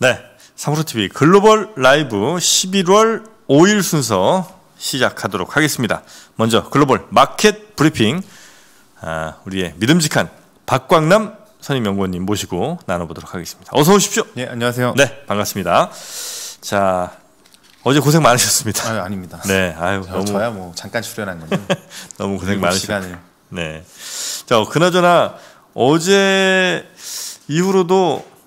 네. 삼프로TV 글로벌 라이브 11월 5일 순서 시작하도록 하겠습니다. 먼저 글로벌 마켓 브리핑, 아, 우리의 믿음직한 박광남 선임연구원님 모시고 나눠보도록 하겠습니다. 어서 오십시오. 네, 안녕하세요. 네, 반갑습니다. 자, 어제 고생 많으셨습니다. 아유, 아닙니다. 네, 아유, 저, 너무. 저야 뭐 잠깐 출연한 건데. 너무 고생 많으셨습니다. 네. 자, 그나저나 어제 이후로도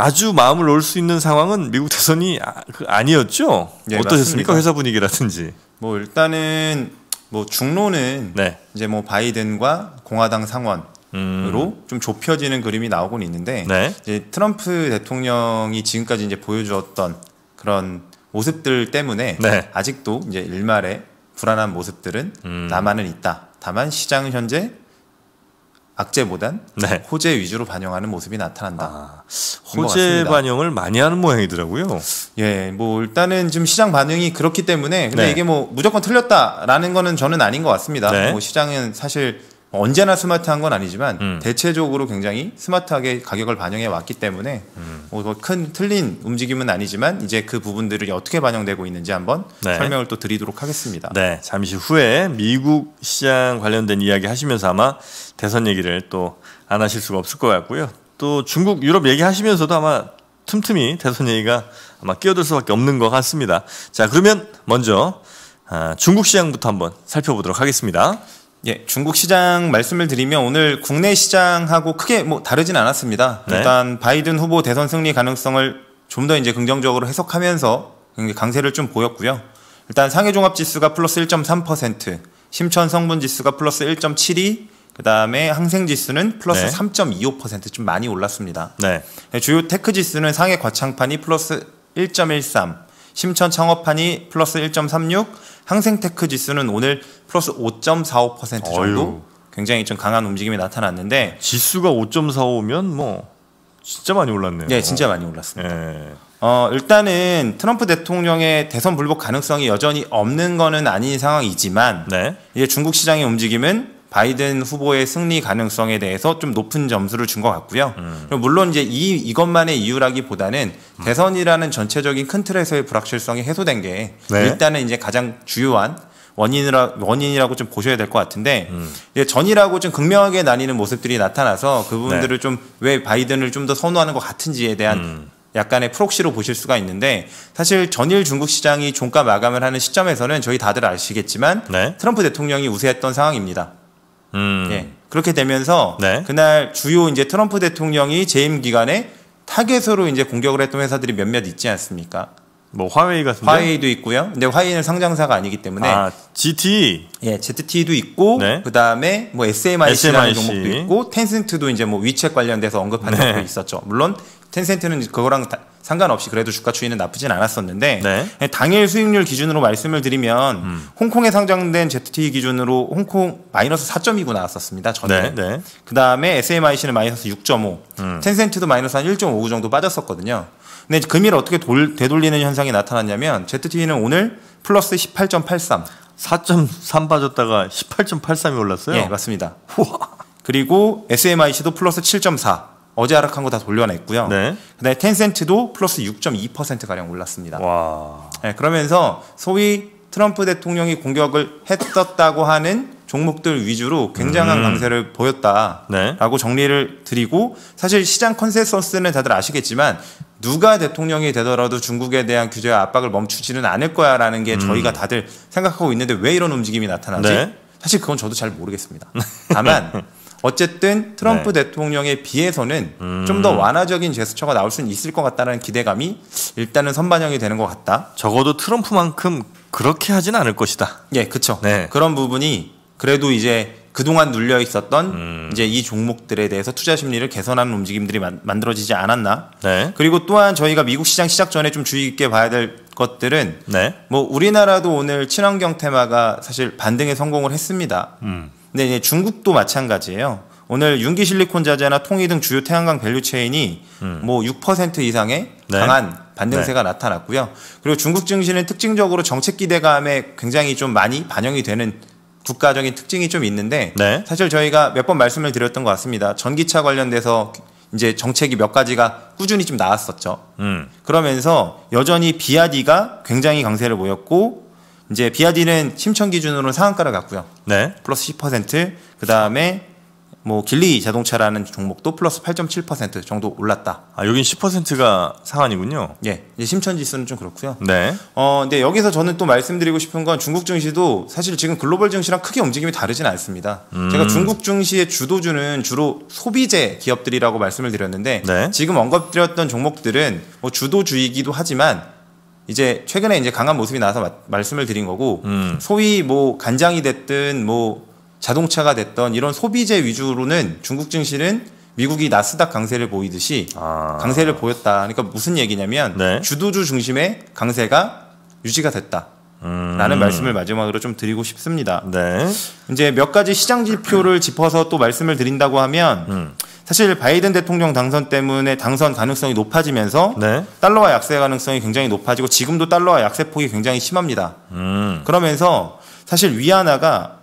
아주 마음을 놓을 수 있는 상황은 미국 대선이 아, 그 니었죠 네, 예, 어떠셨습니까? 회사 분위기라든지. 뭐 일단은 뭐 중론은 네. 이제 뭐 바이든과 공화당 상원 으로 음. 좀 좁혀지는 그림이 나오곤 있는데 네. 이제 트럼프 대통령이 지금까지 이제 보여주었던 그런 모습들 때문에 네. 아직도 이제 일말의 불안한 모습들은 음. 남아는 있다. 다만 시장 현재 악재보단 네. 호재 위주로 반영하는 모습이 나타난다. 아, 호재 반영을 많이 하는 모양이더라고요. 예, 뭐 일단은 지금 시장 반응이 그렇기 때문에 근데 네. 이게 뭐 무조건 틀렸다라는 거는 저는 아닌 것 같습니다. 네. 뭐 시장은 사실 언제나 스마트한 건 아니지만 음. 대체적으로 굉장히 스마트하게 가격을 반영해 왔기 때문에 음. 뭐큰 틀린 움직임은 아니지만 이제 그 부분들이 어떻게 반영되고 있는지 한번 네. 설명을 또 드리도록 하겠습니다. 네, 잠시 후에 미국 시장 관련된 이야기 하시면서 아마 대선 얘기를 또 안 하실 수가 없을 것 같고요. 또 중국 유럽 얘기하시면서도 아마 틈틈이 대선 얘기가 아마 끼어들 수밖에 없는 것 같습니다. 자, 그러면 먼저 아, 중국 시장부터 한번 살펴보도록 하겠습니다. 예, 중국 시장 말씀을 드리면 오늘 국내 시장하고 크게 뭐 다르진 않았습니다. 네. 일단 바이든 후보 대선 승리 가능성을 좀 더 이제 긍정적으로 해석하면서 강세를 좀 보였고요. 일단 상해 종합 지수가 플러스 1.3%, 심천 성분 지수가 플러스 1.72, 그다음에 항생 지수는 플러스 네. 3.25%좀 많이 올랐습니다. 네. 네. 주요 테크 지수는 상해 과창판이 플러스 1.13, 심천 창업판이 플러스 1.36, 항생테크 지수는 오늘 플러스 5.45% 정도 어휴. 굉장히 좀 강한 움직임이 나타났는데 지수가 5.45면 뭐 진짜 많이 올랐네요. 네, 진짜 많이 올랐습니다. 예. 어, 일단은 트럼프 대통령의 대선 불복 가능성이 여전히 없는 거는 아닌 상황이지만 네. 이제 중국 시장의 움직임은 바이든 후보의 승리 가능성에 대해서 좀 높은 점수를 준 것 같고요. 음. 물론 이제 이 이것만의 이유라기보다는 음. 대선이라는 전체적인 큰 틀에서의 불확실성이 해소된 게 네. 일단은 이제 가장 주요한 원인이라 원인이라고 좀 보셔야 될 것 같은데 음. 이제 전이라고 좀 극명하게 나뉘는 모습들이 나타나서 그분들을 네. 좀왜 바이든을 좀 더 선호하는 것 같은지에 대한 음. 약간의 프록시로 보실 수가 있는데 사실 전일 중국 시장이 종가 마감을 하는 시점에서는 저희 다들 아시겠지만 네. 트럼프 대통령이 우세했던 상황입니다. 음. 예. 그렇게 되면서 네. 그날 주요 이제 트럼프 대통령이 재임 기간에 타겟으로 이제 공격을 했던 회사들이 몇몇 있지 않습니까? 뭐 화웨이 같은 화웨이도 있고요. 근데 화웨이는 상장사가 아니기 때문에 아, GT 예, ZT도 있고 네. 그다음에 뭐 SMIC라는 SMIC. 종목도 있고 텐센트도 이제 뭐 위챗 관련돼서 언급한 네. 적도 있었죠. 물론 텐센트는 그거랑 다, 상관없이 그래도 주가 추이는 나쁘진 않았었는데 네. 예, 당일 수익률 기준으로 말씀을 드리면 음. 홍콩에 상장된 ZTE 기준으로 홍콩 마이너스 4.29 나왔었습니다. 전에. 네, 네. 그다음에 SMIC는 마이너스 6.5, 음. 텐센트도 마이너스 한1.59 정도 빠졌었거든요. 근데 금일 어떻게 돌, 되돌리는 현상이 나타났냐면 ZTE는 오늘 플러스 18.83 4.3 빠졌다가 18.83이 올랐어요? 예, 맞습니다. 우와. 그리고 SMIC도 플러스 7.4 어제 하락한 거 다 돌려냈고요. 네. 그다음에 텐센트도 플러스 6.2% 가량 올랐습니다. 와. 네, 그러면서 소위 트럼프 대통령이 공격을 했었다고 하는 종목들 위주로 굉장한 음. 강세를 보였다라고 네. 정리를 드리고 사실 시장 컨센서스는 다들 아시겠지만 누가 대통령이 되더라도 중국에 대한 규제와 압박을 멈추지는 않을 거야라는 게 음. 저희가 다들 생각하고 있는데 왜 이런 움직임이 나타나지? 네. 사실 그건 저도 잘 모르겠습니다. 다만 어쨌든 트럼프 네. 대통령에 비해서는 음. 좀더 완화적인 제스처가 나올 수는 있을 것 같다는 기대감이 일단은 선반영이 되는 것 같다. 적어도 트럼프만큼 그렇게 하진 않을 것이다. 예, 그렇죠. 네. 그런 부분이 그래도 이제 그동안 눌려 있었던 음. 이제 이 종목들에 대해서 투자 심리를 개선하는 움직임들이 만, 들어지지 않았나. 네. 그리고 또한 저희가 미국 시장 시작 전에 좀 주의 깊게 봐야 될 것들은 네. 뭐 우리나라도 오늘 친환경 테마가 사실 반등에 성공을 했습니다. 음. 네, 데 중국도 마찬가지예요. 오늘 윤기 실리콘 자재나 통이 등 주요 태양광 밸류 체인이 음. 뭐6% 이상의 네. 강한 반등세가 네. 나타났고요. 그리고 중국 증시는 특징적으로 정책 기대감에 굉장히 좀 많이 반영이 되는 국가적인 특징이 좀 있는데 네. 사실 저희가 몇 번 말씀을 드렸던 것 같습니다. 전기차 관련돼서 이제 정책이 몇 가지가 꾸준히 좀 나왔었죠. 음. 그러면서 여전히 비아디가 굉장히 강세를 보였고 이제 비아디는 심천 기준으로 상한가를 갔고요. 네. 플러스 10%. 그 다음에 뭐 길리 자동차라는 종목도 플러스 8.7% 정도 올랐다. 아 여긴 10%가 상한이군요. 예, 이제 심천 지수는 좀 그렇고요. 네. 어 근데 여기서 저는 또 말씀드리고 싶은 건 중국 증시도 사실 지금 글로벌 증시랑 크게 움직임이 다르진 않습니다. 음. 제가 중국 증시의 주도주는 주로 소비재 기업들이라고 말씀을 드렸는데 네. 지금 언급드렸던 종목들은 뭐 주도주이기도 하지만 이제 최근에 이제 강한 모습이 나와서 마, 말씀을 드린 거고 음. 소위 뭐 간장이 됐든 뭐 자동차가 됐던 이런 소비재 위주로는 중국 증시는 미국이 나스닥 강세를 보이듯이 아. 강세를 보였다. 그러니까 무슨 얘기냐면 네. 주도주 중심의 강세가 유지가 됐다. 라는 음. 말씀을 마지막으로 좀 드리고 싶습니다. 네. 이제 몇 가지 시장 지표를 짚어서 또 말씀을 드린다고 하면 음. 사실 바이든 대통령 당선 때문에 당선 가능성이 높아지면서 네. 달러와 약세 가능성이 굉장히 높아지고 지금도 달러와 약세 폭이 굉장히 심합니다. 음. 그러면서 사실 위안화가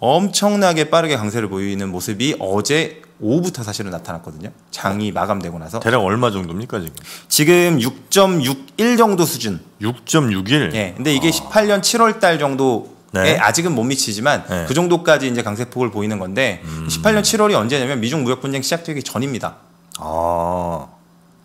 엄청나게 빠르게 강세를 보이는 모습이 어제 오후부터 사실은 나타났거든요. 장이 마감되고 나서 대략 얼마 정도입니까 지금? 지금 6.61 정도 수준. 6.61. 예. 근데 이게 아. 18년 7월 달 정도 네. 예, 아직은 못 미치지만 네. 그 정도까지 이제 강세폭을 보이는 건데 음. 18년 7월이 언제냐면 미중 무역 분쟁 시작되기 전입니다. 아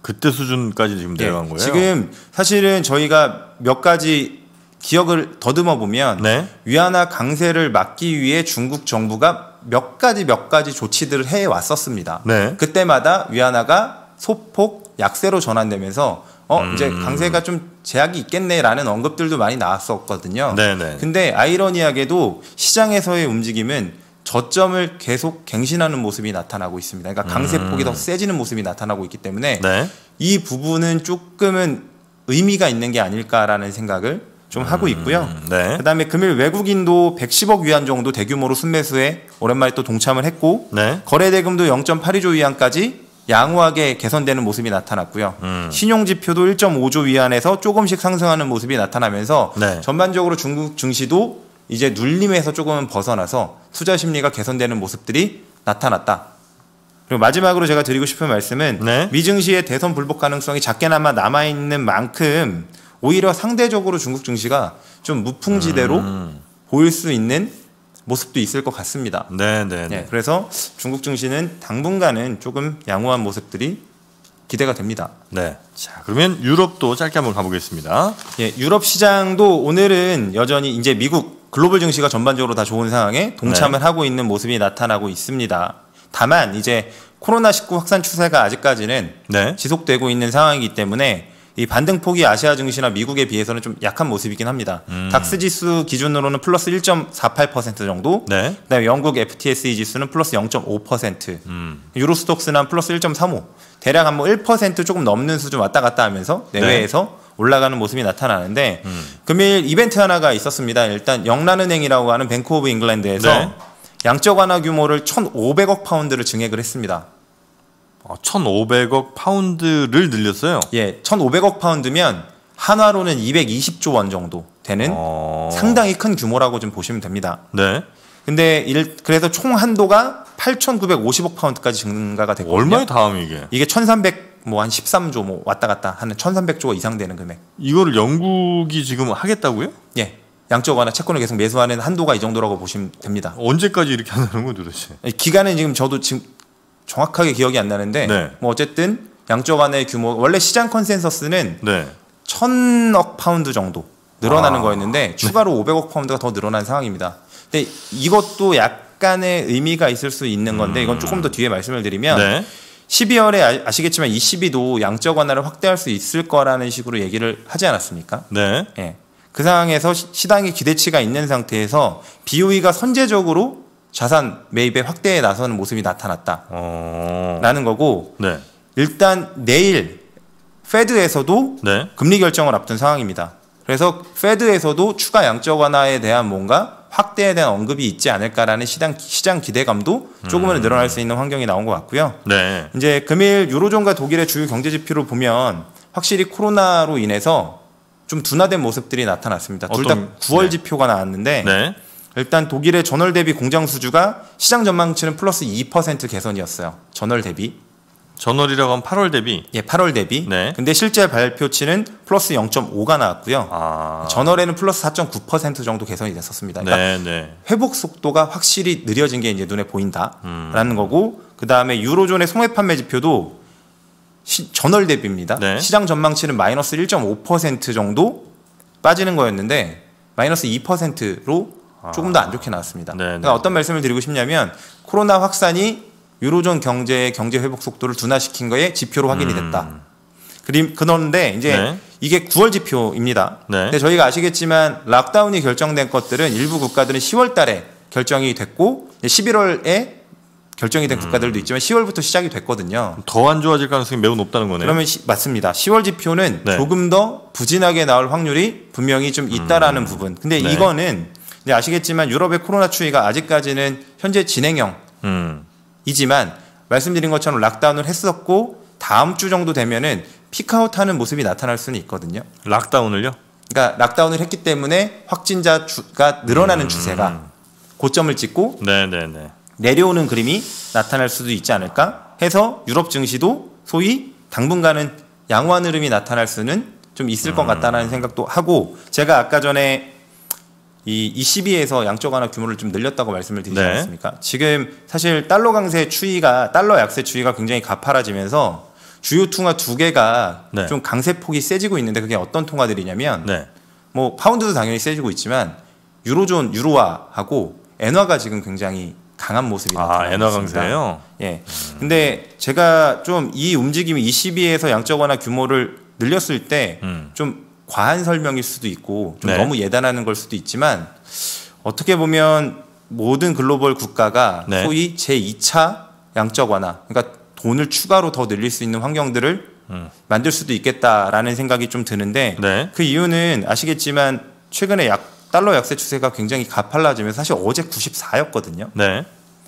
그때 수준까지 지금 예, 내려간 거예요? 지금 사실은 저희가 몇 가지 기억을 더듬어 보면 네. 위안화 강세를 막기 위해 중국 정부가 몇 가지 몇 가지 조치들을 해 왔었습니다. 네. 그때마다 위안화가 소폭 약세로 전환되면서 어 음. 이제 강세가 좀 제약이 있겠네라는 언급들도 많이 나왔었거든요. 네네. 근데 아이러니하게도 시장에서의 움직임은 저점을 계속 갱신하는 모습이 나타나고 있습니다. 그러니까 강세 폭이 음. 더 세지는 모습이 나타나고 있기 때문에 네. 이 부분은 조금은 의미가 있는 게 아닐까라는 생각을 좀 음. 하고 있고요. 네. 그다음에 금일 외국인도 110억 위안 정도 대규모로 순매수에 오랜만에 또 동참을 했고 네. 거래 대금도 0.82조 위안까지 양호하게 개선되는 모습이 나타났고요. 음. 신용 지표도 1.5조 위안에서 조금씩 상승하는 모습이 나타나면서 네. 전반적으로 중국 증시도 이제 눌림에서 조금은 벗어나서 투자 심리가 개선되는 모습들이 나타났다. 그리고 마지막으로 제가 드리고 싶은 말씀은 네. 미증시의 대선 불복 가능성이 작게나마 남아 있는 만큼 오히려 상대적으로 중국 증시가 좀 무풍지대로 음. 보일 수 있는 모습도 있을 것 같습니다. 네, 네, 네. 네. 그래서 중국 증시는 당분간은 조금 양호한 모습들이 기대가 됩니다. 네. 자, 그러면 유럽도 짧게 한번 가보겠습니다. 예, 유럽 시장도 오늘은 여전히 이제 미국 글로벌 증시가 전반적으로 다 좋은 상황에 동참을 네. 하고 있는 모습이 나타나고 있습니다. 다만 이제 코로나19 확산 추세가 아직까지는 네. 지속되고 있는 상황이기 때문에 이 반등폭이 아시아 증시나 미국에 비해서는 좀 약한 모습이긴 합니다. 음. 닥스 지수 기준으로는 플러스 1.48% 정도. 네. 그다음에 영국 FTSE 지수는 플러스 0.5%. 음. 유로스톡스는 플러스 1.35. 대략 한 뭐 1% 조금 넘는 수준 왔다 갔다 하면서 네. 내외에서 네. 올라가는 모습이 나타나는데 음. 금일 이벤트 하나가 있었습니다. 일단 영란은행이라고 하는 뱅크 오브 잉글랜드에서 네. 양적 완화 규모를 1,500억 파운드를 증액을 했습니다. 1,500억 어, 파운드를 늘렸어요. 예, 1,500억 파운드면 한화로는 220조 원 정도 되는 어... 상당히 큰 규모라고 좀 보시면 됩니다. 네. 근데 일, 그래서 총 한도가 8,950억 파운드까지 증가가 되고 얼마에 다음 이게? 이게 1,300 뭐 한 13조 뭐 왔다 갔다 하는 1 3 0 0조 이상 되는 금액. 이거를 영국이 지금 하겠다고요? 예. 양쪽 완화 채권을 계속 매수하는 한도가 이 정도라고 보시면 됩니다. 언제까지 이렇게 하는 건 도대체? 예, 기간은 지금 저도 지금 정확하게 기억이 안 나는데 네. 뭐 어쨌든 양쪽 간의 규모 원래 시장 컨센서스는 네. 천억 파운드 정도 늘어나는 아. 거였는데 네. 추가로 네. 500억 파운드가 더 늘어난 상황입니다. 근데 이것도 약간의 의미가 있을 수 있는 건데 이건 조금 더 음. 뒤에 말씀을 드리면 네. 12월에 아, 아시겠지만 이 12도 양적 완화를 확대할 수 있을 거라는 식으로 얘기를 하지 않았습니까? 네. 예. 그 상황에서 시당의 기대치가 있는 상태에서 BOE가 선제적으로 자산 매입의 확대에 나서는 모습이 나타났다라는 어. 거고 네. 일단 내일 페드에서도 네. 금리 결정을 앞둔 상황입니다. 그래서 페드에서도 추가 양적 완화에 대한 뭔가 확대에 대한 언급이 있지 않을까라는 시장 시장 기대감도 조금은 음. 늘어날 수 있는 환경이 나온 것 같고요. 네. 이제 금일 유로존과 독일의 주요 경제 지표를 보면 확실히 코로나로 인해서 좀 둔화된 모습들이 나타났습니다. 둘 다 9월 네. 지표가 나왔는데 네. 일단 독일의 전월 대비 공장 수주가 시장 전망치는 플러스 2% 개선이었어요. 전월 대비. 전월이라고 하면 8월 대비. 예, 8월 대비. 네. 근데 실제 발표치는 플러스 0.5가 나왔고요. 아... 전월에는 플러스 4.9% 정도 개선이 됐었습니다. 그러니까 네, 네. 회복 속도가 확실히 느려진 게 이제 눈에 보인다라는 음... 거고 그다음에 유로존의 송해 판매 지표도 시, 전월 대비입니다. 네. 시장 전망치는 마이너스 1.5% 정도 빠지는 거였는데 마이너스 2%로 아. 조금 더 안 좋게 나왔습니다. 네, 네. 그러니까 어떤 말씀을 드리고 싶냐면 코로나 확산이 유로존 경제의 경제 회복 속도를 둔화시킨 거에 지표로 확인이 음. 됐다. 음. 그런데 이제 네. 이게 9월 지표입니다. 네. 근데 저희가 아시겠지만 락다운이 결정된 것들은 일부 국가들은 10월 달에 결정이 됐고 11월에 결정이 된 음. 국가들도 있지만 10월부터 시작이 됐거든요. 더 안 좋아질 가능성이 매우 높다는 거네요. 그러면 시, 맞습니다. 10월 지표는 네. 조금 더 부진하게 나올 확률이 분명히 좀 음. 있다라는 음. 부분. 근데 네. 이거는 근데 네, 아시겠지만 유럽의 코로나 추위가 아직까지는 현재 진행형이지만 말씀드린 것처럼 락다운을 했었고 다음 주 정도 되면은 피카아웃하는 모습이 나타날 수는 있거든요. 락다운을요? 그러니까 락다운을 했기 때문에 확진자가 늘어나는 음. 추세가 고점을 찍고 네네네. 내려오는 그림이 나타날 수도 있지 않을까 해서 유럽 증시도 소위 당분간은 양호한 흐름이 나타날 수는 좀 있을 음. 것같다는 생각도 하고 제가 아까 전에 이 22에서 양적 완화 규모를 좀 늘렸다고 말씀을 드리지 네. 않았습니까? 지금 사실 달러 강세 추이가 달러 약세 추이가 굉장히 가파라지면서 주요 통화 두 개가 네. 좀 강세 폭이 세지고 있는데 그게 어떤 통화들이냐면 네. 뭐 파운드도 당연히 세지고 있지만 유로존 유로화하고 엔화가 지금 굉장히 강한 모습이 아, 나타나고 니다 아, 엔화 강세요? 예. 음. 근데 제가 좀 이 움직임이 22에서 양적 완화 규모를 늘렸을 때좀 음. 과한 설명일 수도 있고 좀 네. 너무 예단하는 걸 수도 있지만 어떻게 보면 모든 글로벌 국가가 네. 소위 제2차 양적 완화 그러니까 돈을 추가로 더 늘릴 수 있는 환경들을 음. 만들 수도 있겠다라는 생각이 좀 드는데 네. 그 이유는 아시겠지만 최근에 약 달러 약세 추세가 굉장히 가팔라지면서 사실 어제 94였거든요.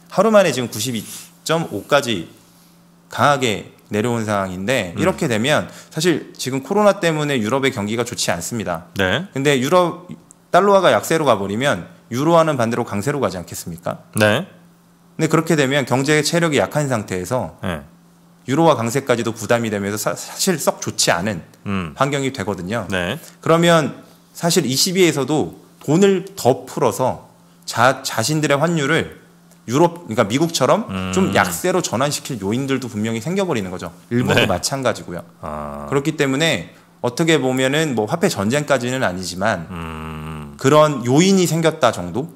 하루 만에 지금 92.5까지 강하게 내려온 상황인데 음. 이렇게 되면 사실 지금 코로나 때문에 유럽의 경기가 좋지 않습니다. 네. 근데 유럽 달러화가 약세로 가버리면 유로화는 반대로 강세로 가지 않겠습니까? 네. 근데 그렇게 되면 경제의 체력이 약한 상태에서 네. 유로화 강세까지도 부담이 되면서 사, 실썩 좋지 않은 음. 환경이 되거든요. 네. 그러면 사실 ECB에서도 돈을 더 풀어서 자, 자신들의 환율을 유럽 그러니까 미국처럼 음. 좀 약세로 전환시킬 요인들도 분명히 생겨버리는 거죠. 일본도 네. 마찬가지고요. 아. 그렇기 때문에 어떻게 보면은 뭐 화폐 전쟁까지는 아니지만 음. 그런 요인이 생겼다 정도.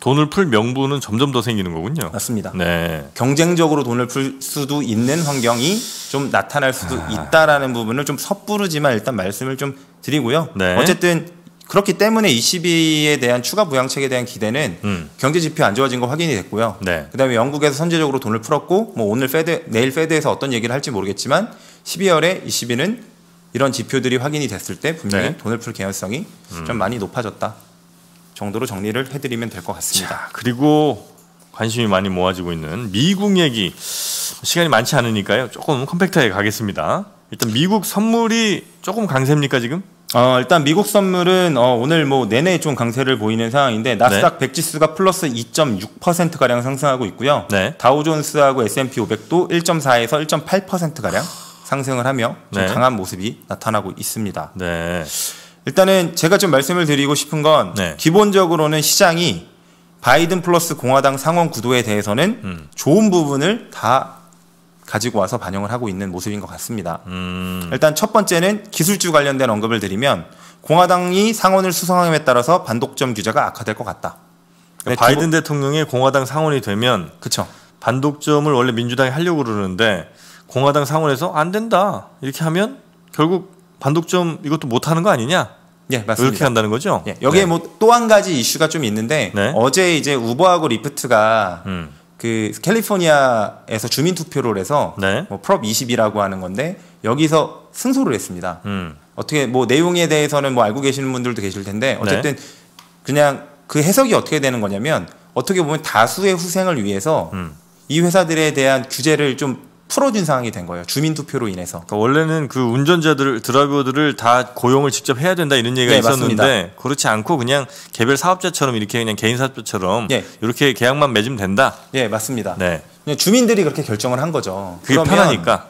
돈을 풀 명분은 점점 더 생기는 거군요. 맞습니다. 네. 경쟁적으로 돈을 풀 수도 있는 환경이 좀 나타날 수도 아. 있다라는 부분을 좀 섣부르지만 일단 말씀을 좀 드리고요. 네. 어쨌든 그렇기 때문에 22에 대한 추가 부양책에 대한 기대는 음. 경제 지표 안 좋아진 거 확인이 됐고요. 네. 그다음에 영국에서 선제적으로 돈을 풀었고 뭐 오늘 페드 내일 페드에서 어떤 얘기를 할지 모르겠지만 12월에 22는 이런 지표들이 확인이 됐을 때 분명히 네. 돈을 풀 개연성이 음. 좀 많이 높아졌다 정도로 정리를 해드리면 될 것 같습니다. 자, 그리고 관심이 많이 모아지고 있는 미국 얘기 시간이 많지 않으니까요. 조금 컴팩트하게 가겠습니다. 일단 미국 선물이 조금 강세입니까 지금? 어, 일단 미국 선물은 어, 오늘 뭐 내내 좀 강세를 보이는 상황인데 나스닥 네. 100 지수가 플러스 2.6% 가량 상승하고 있고요. 네. 다우존스하고 S&P 500도 1.4에서 1.8% 가량 상승을 하며 네. 강한 모습이 나타나고 있습니다. 네. 일단은 제가 좀 말씀을 드리고 싶은 건 네. 기본적으로는 시장이 바이든 플러스 공화당 상원 구도에 대해서는 음. 좋은 부분을 다 가지고 와서 반영을 하고 있는 모습인 것 같습니다. 음. 일단 첫 번째는 기술주 관련된 언급을 드리면 공화당이 상원을 수성함에 따라서 반독점 규제가 악화될 것 같다. 그러니까 네, 바이든 두... 대통령이 공화당 상원이 되면 그쵸. 반독점을 원래 민주당이 하려고 그러는데 공화당 상원에서 안 된다 이렇게 하면 결국 반독점 이것도 못 하는 거 아니냐? 예, 맞습니다. 이렇게 한다는 거죠? 예, 여기에 네. 뭐또 한 가지 이슈가 좀 있는데 네. 어제 이제 우버하고 리프트가 음. 그 캘리포니아에서 주민 투표를 해서 네. 뭐 프롭 20이라고 하는 건데 여기서 승소를 했습니다. 음. 어떻게 뭐 내용에 대해서는 뭐 알고 계시는 분들도 계실 텐데 네. 어쨌든 네. 그냥 그 해석이 어떻게 되는 거냐면 어떻게 보면 다수의 후생을 위해서 음. 이 회사들에 대한 규제를 좀 풀어진 상황이 된 거예요. 주민 투표로 인해서. 그러니까 원래는 그 운전자들 드라이버들을 다 고용을 직접 해야 된다 이런 얘기가 네, 있었는데 맞습니다. 그렇지 않고 그냥 개별 사업자처럼 이렇게 그냥 개인 사업자처럼 네. 이렇게 계약만 맺으면 된다. 네, 맞습니다. 네. 주민들이 그렇게 결정을 한 거죠. 그게 편하니까.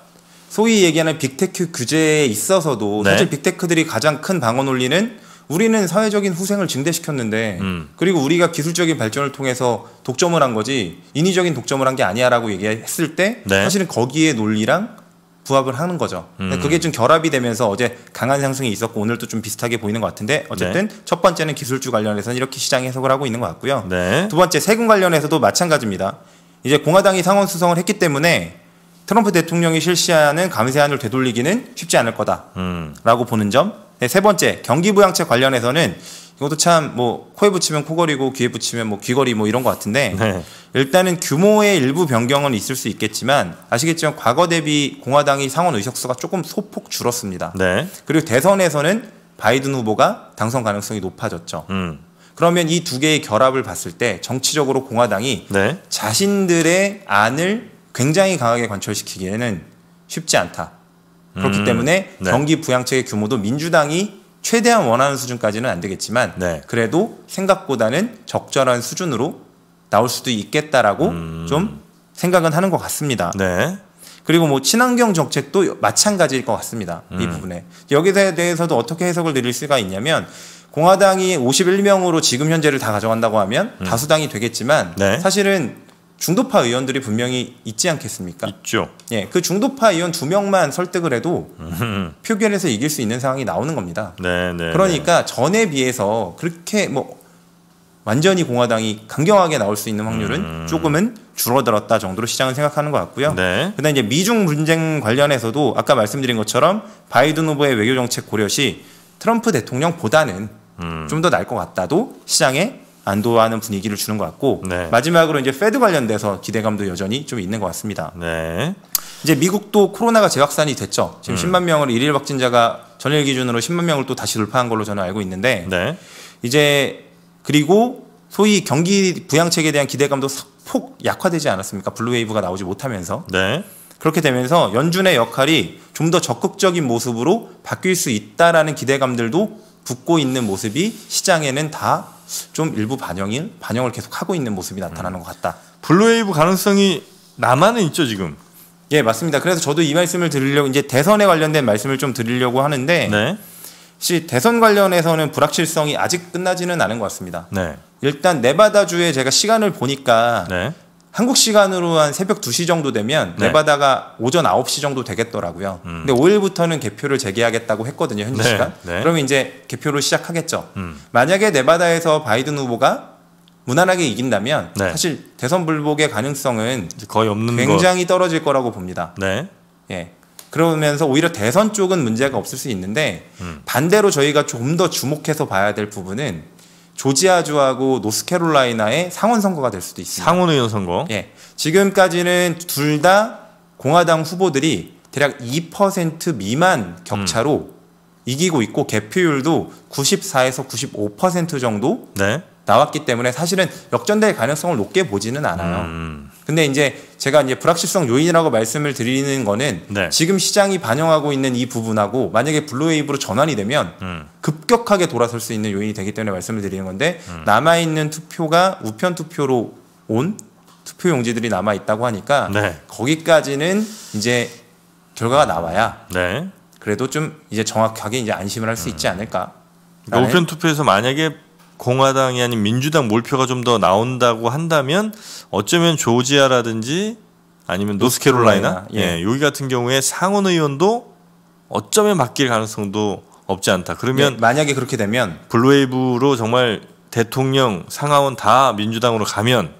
소위 얘기하는 빅테크 규제에 있어서도 네. 사실 빅테크들이 가장 큰 방어 논리는 우리는 사회적인 후생을 증대시켰는데 음. 그리고 우리가 기술적인 발전을 통해서 독점을 한 거지 인위적인 독점을 한 게 아니야라고 얘기했을 때 네. 사실은 거기에 논리랑 부합을 하는 거죠. 음. 그게 좀 결합이 되면서 어제 강한 상승이 있었고 오늘도 좀 비슷하게 보이는 것 같은데 어쨌든 네. 첫 번째는 기술주 관련해서는 이렇게 시장 해석을 하고 있는 것 같고요. 네. 두 번째 세금 관련해서도 마찬가지입니다. 이제 공화당이 상원 수성을 했기 때문에 트럼프 대통령이 실시하는 감세안을 되돌리기는 쉽지 않을 거다라고 음. 보는 점. 네, 세 번째 경기부양책 관련해서는 이것도 참 뭐 코에 붙이면 코걸이고 귀에 붙이면 뭐 귀걸이 뭐 이런 것 같은데 네. 일단은 규모의 일부 변경은 있을 수 있겠지만 아시겠지만 과거 대비 공화당이 상원 의석수가 조금 소폭 줄었습니다. 네. 그리고 대선에서는 바이든 후보가 당선 가능성이 높아졌죠. 음. 그러면 이 두 개의 결합을 봤을 때 정치적으로 공화당이 네. 자신들의 안을 굉장히 강하게 관철시키기에는 쉽지 않다. 그렇기 음, 때문에 네. 경기 부양책의 규모도 민주당이 최대한 원하는 수준까지는 안 되겠지만 네. 그래도 생각보다는 적절한 수준으로 나올 수도 있겠다라고 음. 좀 생각은 하는 것 같습니다. 네. 그리고 뭐 친환경 정책도 마찬가지일 것 같습니다. 음. 이 부분에 여기에 대해서도 어떻게 해석을 드릴 수가 있냐면 공화당이 51명으로 지금 현재를 다 가져간다고 하면 음. 다수당이 되겠지만 네. 사실은 중도파 의원들이 분명히 있지 않겠습니까? 있죠. 예, 그 중도파 의원 두 명만 설득을 해도 표결에서 이길 수 있는 상황이 나오는 겁니다. 네, 네. 그러니까 네. 전에 비해서 그렇게 뭐 완전히 공화당이 강경하게 나올 수 있는 확률은 음. 조금은 줄어들었다 정도로 시장은 생각하는 것 같고요. 네. 그다음 이제 미중 분쟁 관련해서도 아까 말씀드린 것처럼 바이든 후보의 외교 정책 고려시 트럼프 대통령보다는 음. 좀더 날 것 같다도 시장에 안도하는 분위기를 주는 것 같고 네. 마지막으로 이제 패드 관련돼서 기대감도 여전히 좀 있는 것 같습니다. 네. 이제 미국도 코로나가 재확산이 됐죠. 지금 음. 10만 명을 일일 확진자가 전일 기준으로 10만 명을 또 다시 돌파한 걸로 저는 알고 있는데 네. 이제 그리고 소위 경기 부양책에 대한 기대감도 폭 약화되지 않았습니까? 블루웨이브가 나오지 못하면서 네. 그렇게 되면서 연준의 역할이 좀 더 적극적인 모습으로 바뀔 수 있다라는 기대감들도 붙고 있는 모습이 시장에는 다좀 일부 반영인 반영을 계속 하고 있는 모습이 나타나는 음. 것 같다. 블루웨이브 가능성이 남아는 있죠 지금. 예 맞습니다. 그래서 저도 이 말씀을 드리려고 이제 대선에 관련된 말씀을 좀 드리려고 하는데 네. 시 대선 관련해서는 불확실성이 아직 끝나지는 않은 것 같습니다. 네. 일단 네바다주에 제가 시간을 보니까 네. 한국 시간으로 한 새벽 2시 정도 되면 네. 네바다가 오전 9시 정도 되겠더라고요. 음. 근데 5일부터는 개표를 재개하겠다고 했거든요, 현지 네. 시간. 네. 그러면 이제 개표를 시작하겠죠. 음. 만약에 네바다에서 바이든 후보가 무난하게 이긴다면 네. 사실 대선 불복의 가능성은 거의 없는 굉장히 거. 떨어질 거라고 봅니다. 네. 예. 그러면서 오히려 대선 쪽은 문제가 없을 수 있는데 음. 반대로 저희가 좀 더 주목해서 봐야 될 부분은 조지아주하고 노스캐롤라이나의 상원 선거가 될 수도 있습니다. 상원 의원 선거. 예. 지금까지는 둘 다 공화당 후보들이 대략 2% 미만 격차로 음. 이기고 있고 개표율도 94에서 95% 정도 네. 나왔기 때문에 사실은 역전될 가능성을 높게 보지는 않아요. 음. 근데 이제 제가 이제 불확실성 요인이라고 말씀을 드리는 거는 네. 지금 시장이 반영하고 있는 이 부분하고 만약에 블루웨이브로 전환이 되면 음. 급격하게 돌아설 수 있는 요인이 되기 때문에 말씀을 드리는 건데 음. 남아 있는 투표가 우편 투표로 온 투표 용지들이 남아 있다고 하니까 네. 거기까지는 이제 결과가 나와야 네. 그래도 좀 이제 정확하게 이제 안심을 할수 음. 있지 않을까. 그러니까 우편 투표에서 만약에 공화당이 아닌 민주당 몰표가 좀 더 나온다고 한다면 어쩌면 조지아라든지 아니면 노스캐롤라이나 예. 예. 여기 같은 경우에 상원 의원도 어쩌면 바뀔 가능성도 없지 않다. 그러면 예, 만약에 그렇게 되면 블루웨이브로 정말 대통령 상하원 다 민주당으로 가면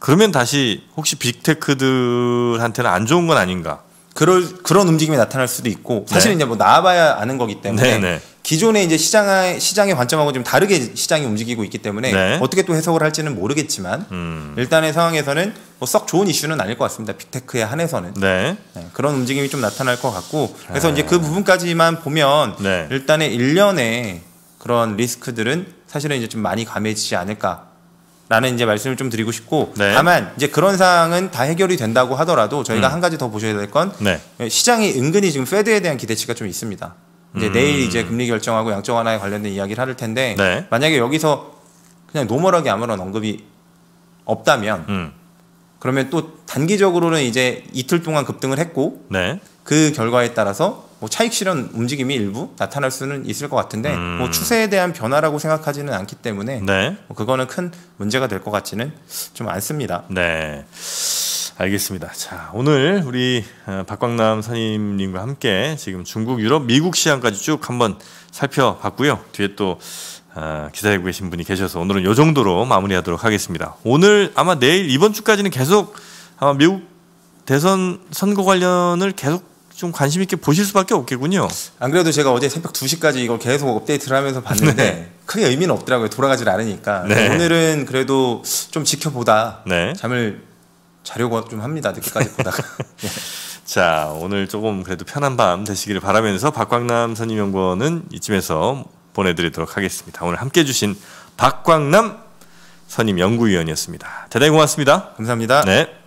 그러면 다시 혹시 빅테크들한테는 안 좋은 건 아닌가? 그럴 그런 움직임이 나타날 수도 있고 사실은 네. 이제 뭐 나와봐야 아는 거기 때문에 네네. 네. 기존의 이제 시장 시장의 관점하고 좀 다르게 시장이 움직이고 있기 때문에 네. 어떻게 또 해석을 할지는 모르겠지만 음. 일단의 상황에서는 뭐 썩 좋은 이슈는 아닐 것 같습니다. 빅테크에 한해서는 네. 네, 그런 움직임이 좀 나타날 것 같고 그래서 네. 이제 그 부분까지만 보면 네. 일단의 일련의 그런 리스크들은 사실은 이제 좀 많이 감해지지 않을까 라는 이제 말씀을 좀 드리고 싶고 네. 다만 이제 그런 사항은 다 해결이 된다고 하더라도 저희가 음. 한 가지 더 보셔야 될건 네. 시장이 은근히 지금 페드에 대한 기대치가 좀 있습니다. 이제 음. 내일 이제 금리 결정하고 양적 완화에 관련된 이야기를 할 텐데 네. 만약에 여기서 그냥 노멀하게 아무런 언급이 없다면 음. 그러면 또 단기적으로는 이제 이틀 동안 급등을 했고 네. 그 결과에 따라서 뭐 차익 실현 움직임이 일부 나타날 수는 있을 것 같은데 음. 뭐 추세에 대한 변화라고 생각하지는 않기 때문에 네. 뭐 그거는 큰 문제가 될 것 같지는 좀 않습니다. 네. 아, 알겠습니다. 자, 오늘 우리 어, 박광남 선임님과 함께 지금 중국, 유럽, 미국 시장까지 쭉 한번 살펴봤고요. 뒤에 또 어, 기다리고 계신 분이 계셔서 오늘은 이 정도로 마무리하도록 하겠습니다. 오늘 아마 내일 이번 주까지는 계속 아마 미국 대선 선거 관련을 계속 좀 관심 있게 보실 수밖에 없겠군요. 안 그래도 제가 어제 새벽 2시까지 이걸 계속 업데이트를 하면서 봤는데 네. 크게 의미는 없더라고요. 돌아가질 않으니까. 네. 오늘은 그래도 좀 지켜보다 네. 잠을 자려고 좀 합니다. 늦게까지 보다가. 예. 자, 오늘 조금 그래도 편한 밤 되시기를 바라면서 박광남 선임연구원은 이쯤에서 보내드리도록 하겠습니다. 오늘 함께 해주신 박광남 선임연구위원이었습니다. 대단히 고맙습니다. 감사합니다. 네.